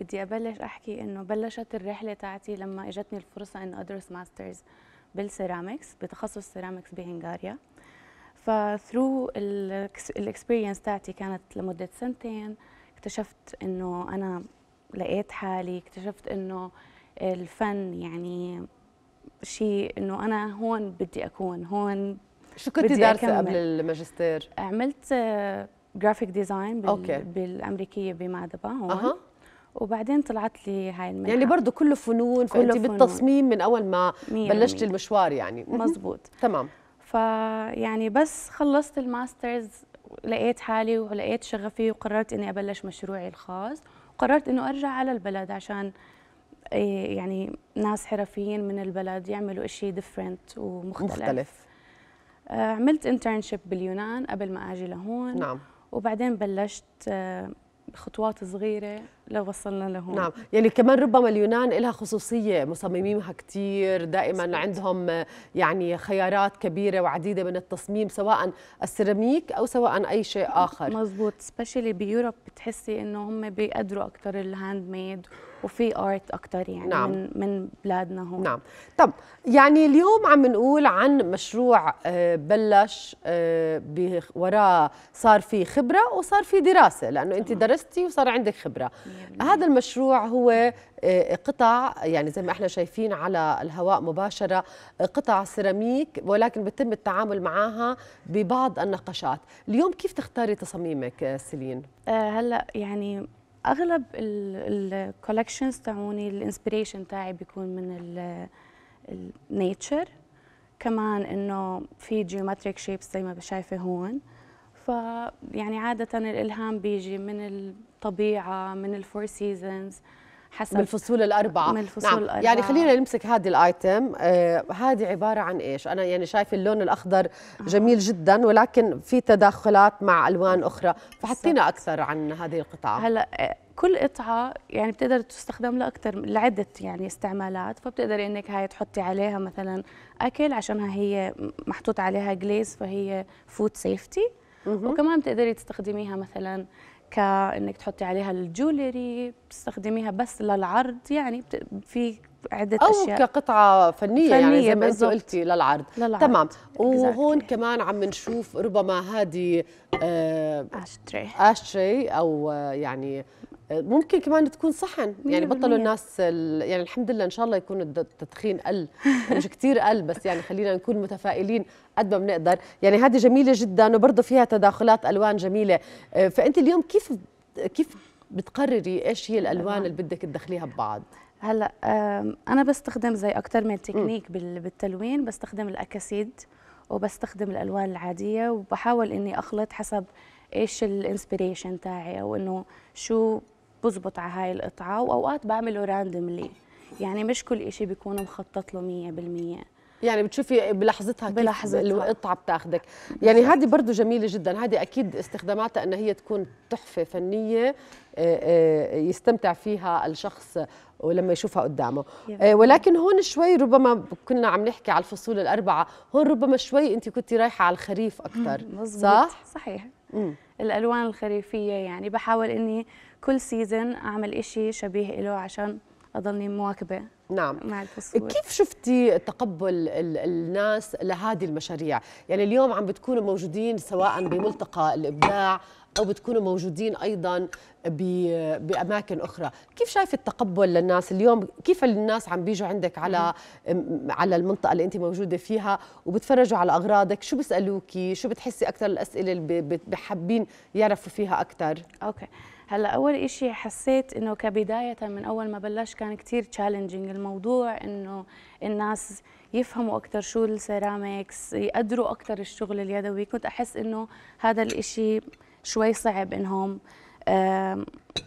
بدي أبلش أحكي إنه بلشت الرحلة تاعتي لما إجتني الفرصة إن أدرس ماسترز بالسيراميكس بتخصص سيراميكس بهنغاريا فثرو الاكسبيرينس تاعتي كانت لمدة سنتين اكتشفت إنه أنا لقيت حالي اكتشفت إنه الفن يعني شيء إنه أنا هون بدي أكون هون شو كنت دارسة قبل الماجستير؟ عملت جرافيك ديزاين بالأمريكية بمادبا هون أه. وبعدين طلعت لي هاي المنحة يعني برضه كله فنون كله فأنت فنون. بالتصميم من أول ما بلشت المشوار يعني مزبوط تمام فيعني بس خلصت الماسترز لقيت حالي ولقيت شغفي وقررت اني ابلش مشروعي الخاص وقررت انه ارجع على البلد عشان إيه، يعني ناس حرفيين من البلد يعملوا اشي ديفرنت ومختلف مختلف. آه، عملت انترنشيب باليونان قبل ما اجي لهون نعم وبعدين بلشت آه، خطوات صغيره لو وصلنا لهون نعم يعني كمان ربما اليونان لها خصوصية مصمميمها كثير دائما عندهم يعني خيارات كبيرة وعديدة من التصميم سواء السيراميك أو سواء أي شيء آخر مزبوط سبيشلي بيوروب بتحسي إنه هم بيقدروا أكثر الهاند ميد وفي ارت اكثر يعني نعم. من من بلادنا هون نعم طب يعني اليوم عم نقول عن مشروع آه، بلش آه، وراه صار في خبره وصار في دراسه لانه انت درستي وصار عندك خبره هذا المشروع هو آه، قطع يعني زي ما احنا شايفين على الهواء مباشرة آه، قطع سيراميك ولكن بتم التعامل معها ببعض النقشات اليوم كيف تختاري تصاميمك آه، سيلين؟ هلا يعني اغلب الكولكشنز تاعوني الانسبريشن تاعي بيكون من النيتشر كمان انه في جيومتريك شيبس زي ما شايفه هون فيعني عادة الإلهام بيجي من الطبيعة من الفور سيزونز حسب من الفصول الأربعة من الفصول نعم. يعني الأربعة يعني خلينا نمسك هذه الآيتم آه هذه عبارة عن إيش؟ أنا يعني شايف اللون الأخضر آه. جميل جدا ولكن في تداخلات مع ألوان أخرى فحطينا أكثر عن هذه القطعة هلا آه، كل قطعة يعني بتقدر تستخدم لأكثر لعدة يعني استعمالات فبتقدري إنك هاي تحطي عليها مثلا أكل عشانها هي محطوط عليها جليز فهي فود سيفتي وكمان بتقدري تستخدميها مثلا كانك تحطي عليها الجولري بتستخدميها بس للعرض يعني في عده أو اشياء او كقطعه فنيه, يعني فنية يعني زي ما انت قلتي للعرض. للعرض تمام exactly. وهون كمان عم نشوف ربما هذه آه اشتري اشتري او آه، يعني ممكن كمان تكون صحن يعني بطلوا الناس يعني الحمد لله ان شاء الله يكون التدخين قل يعني مش كثير قل بس يعني خلينا نكون متفائلين قد ما بنقدر يعني هذه جميله جدا وبرضه فيها تداخلات الوان جميله آه، فانت اليوم كيف كيف بتقرري ايش هي الالوان اللي بدك تدخليها ببعض هلا انا بستخدم زي اكثر من تكنيك بالتلوين بستخدم الاكاسيد وبستخدم الالوان العاديه وبحاول اني اخلط حسب ايش الانسبيريشن تاعي او انه شو بزبط على هاي القطعه واوقات بعمله راندملي يعني مش كل شيء بيكون مخطط له 100% يعني بتشوفي بلحظتها كيف بلحظتها. القطعه بتاخذك يعني هذه برضه جميله جدا هذه اكيد استخداماتها ان هي تكون تحفه فنيه آه، آه، يستمتع فيها الشخص ولما يشوفها قدامه آه، ولكن هون شوي ربما كنا عم نحكي على الفصول الاربعه هون ربما شوي انت كنت رايحه على الخريف اكثر صح صحيح مم. الالوان الخريفيه يعني بحاول اني كل سيزن اعمل إشي شبيه له عشان اضلني مواكبه نعم مع الفصول كيف شفتي تقبل الناس لهذه المشاريع؟ يعني اليوم عم بتكونوا موجودين سواء بملتقى الابداع او بتكونوا موجودين ايضا باماكن اخرى، كيف شايف التقبل للناس اليوم؟ كيف الناس عم بيجوا عندك على على المنطقه اللي انت موجوده فيها وبتفرجوا على اغراضك، شو بيسالوكي؟ شو بتحسي اكثر الاسئله اللي بحابين يعرفوا فيها اكثر؟ اوكي هلا اول إشي حسيت انه كبدايه من اول ما بلش كان كثير تشالنجينج الموضوع انه الناس يفهموا اكثر شو السيراميكس يقدروا اكثر الشغل اليدوي كنت احس انه هذا الإشي شوي صعب انهم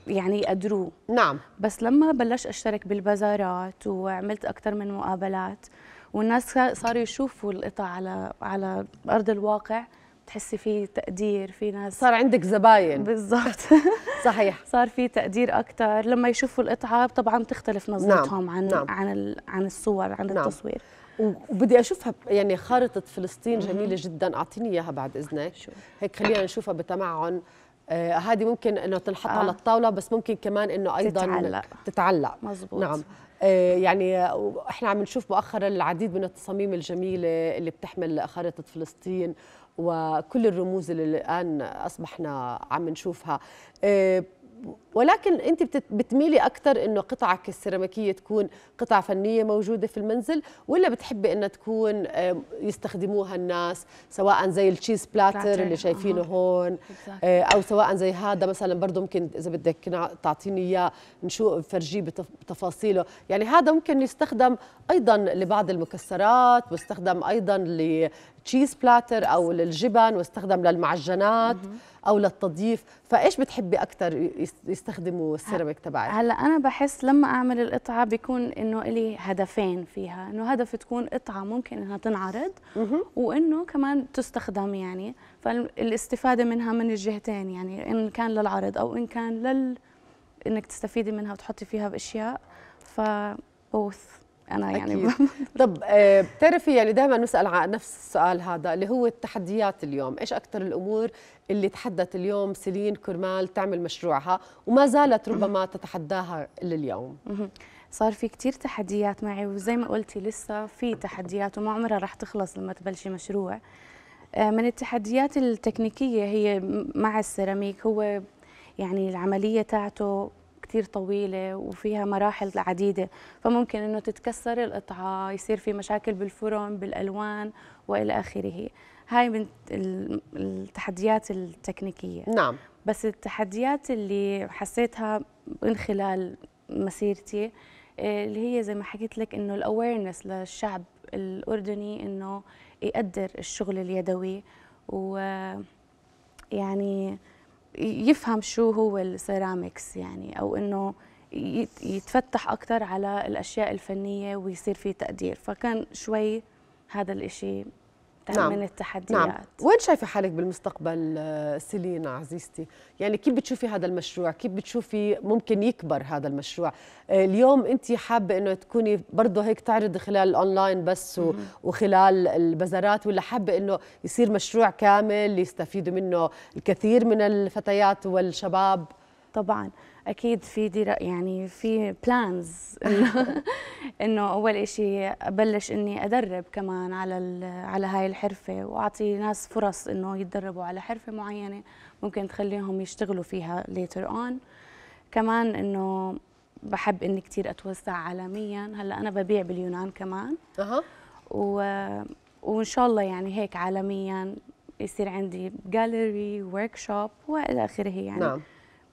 يعني يقدروه نعم بس لما بلشت اشترك بالبازارات وعملت اكثر من مقابلات والناس صاروا يشوفوا القطع على على ارض الواقع تحسي في تقدير في ناس صار عندك زباين بالضبط صحيح صار في تقدير اكثر لما يشوفوا القطعه طبعا تختلف نعم، نظرتهم نعم. عن نعم. عن عن الصور عن نعم. التصوير وبدي اشوفها يعني خارطه فلسطين جميله جدا اعطيني اياها بعد اذنك شو. هيك خلينا نشوفها بتمعن آه، هذه آه ممكن انه تنحط آه. على الطاوله بس ممكن كمان انه ايضا تتعلق تتعلق مزبوط. نعم آه، يعني احنا عم نشوف مؤخرا العديد من التصاميم الجميله اللي بتحمل خريطه فلسطين وكل الرموز اللي الان اصبحنا عم نشوفها آه، ولكن انت بتميلي اكثر انه قطعك السيراميكيه تكون قطع فنيه موجوده في المنزل ولا بتحبي انها تكون يستخدموها الناس سواء زي التشيز بلاتر اللي شايفينه هون آه، او سواء زي هذا مثلا برضه ممكن اذا بدك تعطيني اياه نشوف فرجيه بتفاصيله يعني هذا ممكن يستخدم ايضا لبعض المكسرات واستخدم ايضا تشيز بلاتر او للجبن واستخدم للمعجنات او للتضييف فايش بتحبي اكثر يستخدموا السيراميك تبعك هلا انا بحس لما اعمل القطعه بيكون انه لي هدفين فيها انه هدف تكون قطعه ممكن انها تنعرض وانه كمان تستخدم يعني فالاستفاده منها من الجهتين يعني ان كان للعرض او ان كان لل انك تستفيدي منها وتحطي فيها باشياء ف both انا يعني أكيد. طب آه، بتعرفي يعني دائما نسال عن نفس السؤال هذا اللي هو التحديات اليوم ايش اكثر الامور اللي تحدت اليوم سيلين كرمال تعمل مشروعها وما زالت ربما تتحداها لليوم صار في كتير تحديات معي وزي ما قلتي لسه في تحديات وما عمرها رح تخلص لما تبلشي مشروع آه، من التحديات التكنيكية هي مع السيراميك هو يعني العملية تاعته كتير طويلة وفيها مراحل عديدة فممكن أنه تتكسر القطعة يصير في مشاكل بالفرن بالألوان وإلى آخره هاي من التحديات التكنيكية نعم بس التحديات اللي حسيتها من خلال مسيرتي آه، اللي هي زي ما حكيت لك انه الاويرنس للشعب الاردني انه يقدر الشغل اليدوي ويعني يفهم شو هو السيراميكس يعني او انه يتفتح اكثر على الاشياء الفنيه ويصير في تقدير فكان شوي هذا الإشي تأمن نعم. التحديات نعم. وين شايفة حالك بالمستقبل آه، سيلينا عزيزتي يعني كيف بتشوفي هذا المشروع كيف بتشوفي ممكن يكبر هذا المشروع آه، اليوم أنت حابة أنه تكوني برضه هيك تعرضي خلال الأونلاين بس و... وخلال البزارات ولا حابة أنه يصير مشروع كامل يستفيدوا منه الكثير من الفتيات والشباب طبعاً اكيد في درا يعني في بلانز انه انه اول شيء ابلش اني ادرب كمان على على هاي الحرفه واعطي ناس فرص انه يتدربوا على حرفه معينه ممكن تخليهم يشتغلوا فيها ليتر اون كمان انه بحب اني كثير اتوسع عالميا هلا انا ببيع باليونان كمان اها و... وان شاء الله يعني هيك عالميا يصير عندي جاليري ورك شوب والى اخره يعني نعم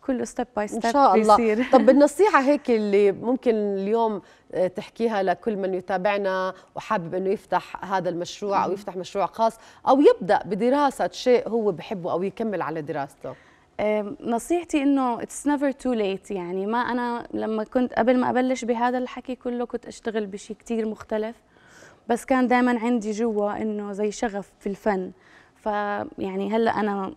كله ستيب باي ستيب ان شاء الله بيصير. طب بالنصيحه هيك اللي ممكن اليوم آه، تحكيها لكل من يتابعنا وحابب انه يفتح هذا المشروع او يفتح مشروع خاص او يبدا بدراسه شيء هو بحبه او يكمل على دراسته آه، نصيحتي انه اتس نيفر تو ليت يعني ما انا لما كنت قبل ما ابلش بهذا الحكي كله كنت اشتغل بشيء كثير مختلف بس كان دائما عندي جوا انه زي شغف في الفن فيعني هلا انا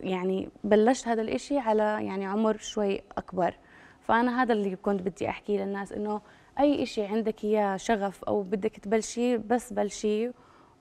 يعني بلشت هذا الإشي على يعني عمر شوي أكبر فأنا هذا اللي كنت بدي أحكيه للناس إنه أي إشي عندك إياه شغف أو بدك تبلشيه بس بلشيه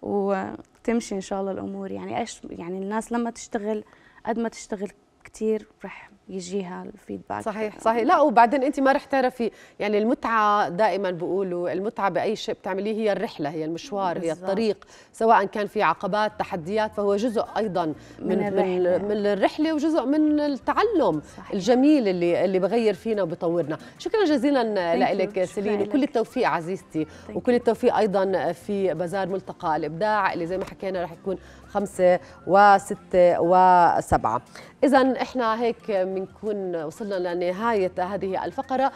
وتمشي إن شاء الله الأمور يعني إيش يعني الناس لما تشتغل قد ما تشتغل كثير رح يجيها الفيدباك صحيح صحيح لا وبعدين انت ما رح تعرفي يعني المتعه دائما بقولوا المتعه باي شيء بتعمليه هي الرحله هي المشوار بالزبط. هي الطريق سواء كان في عقبات تحديات فهو جزء ايضا من من الرحله, من الرحلة وجزء من التعلم صحيح. الجميل اللي اللي بغير فينا وبطورنا شكرا جزيلا لك سيلين وكل التوفيق عزيزتي وكل التوفيق ايضا في بازار ملتقى الابداع اللي زي ما حكينا رح يكون خمسة وستة وسبعة إذا إحنا هيك بنكون وصلنا لنهاية هذه الفقرة